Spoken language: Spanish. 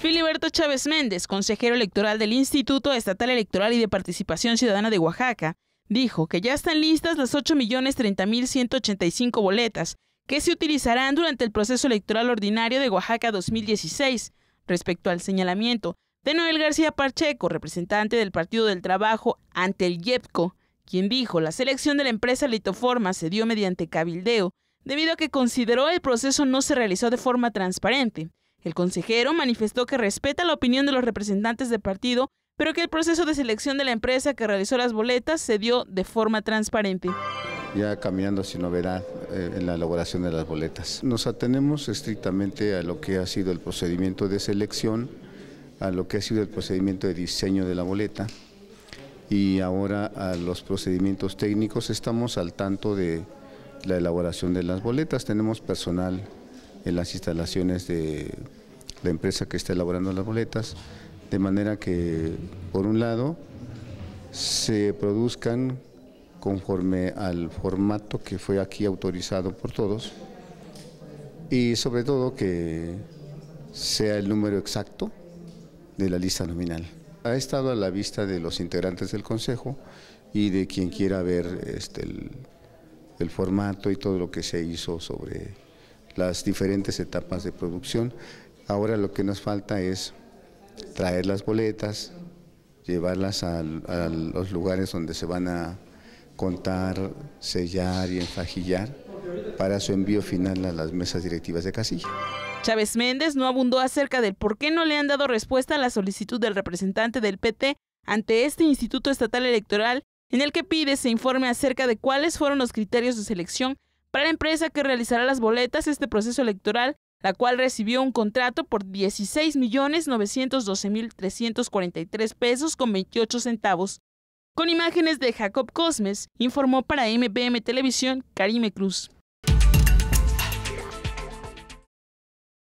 Filiberto Chávez Méndez, consejero electoral del Instituto Estatal Electoral y de Participación Ciudadana de Oaxaca, dijo que ya están listas las 8.030.185 boletas que se utilizarán durante el proceso electoral ordinario de Oaxaca 2016. Respecto al señalamiento de Noel García Parcheco, representante del Partido del Trabajo ante el YEPCO, quien dijo la selección de la empresa Litoforma se dio mediante cabildeo, debido a que consideró el proceso no se realizó de forma transparente el consejero manifestó que respeta la opinión de los representantes del partido, pero que el proceso de selección de la empresa que realizó las boletas se dio de forma transparente ya caminando sin novedad eh, en la elaboración de las boletas. Nos atenemos estrictamente a lo que ha sido el procedimiento de selección, a lo que ha sido el procedimiento de diseño de la boleta y ahora a los procedimientos técnicos. Estamos al tanto de la elaboración de las boletas, tenemos personal en las instalaciones de la empresa que está elaborando las boletas, de manera que, por un lado, se produzcan conforme al formato que fue aquí autorizado por todos y sobre todo que sea el número exacto de la lista nominal. Ha estado a la vista de los integrantes del Consejo y de quien quiera ver este, el, el formato y todo lo que se hizo sobre las diferentes etapas de producción Ahora lo que nos falta es traer las boletas, llevarlas a, los lugares donde se van a contar, sellar y enfajillar para su envío final a las mesas directivas de casilla. Chávez Méndez no abundó acerca del por qué no le han dado respuesta a la solicitud del representante del PT ante este Instituto Estatal Electoral en el que pide se informe acerca de cuáles fueron los criterios de selección para la empresa que realizará las boletas este proceso electoral la cual recibió un contrato por 16 millones 912 mil 343 pesos con 28 centavos. Con imágenes de Jacob Cosmes, informó para MBM Televisión Karime Cruz.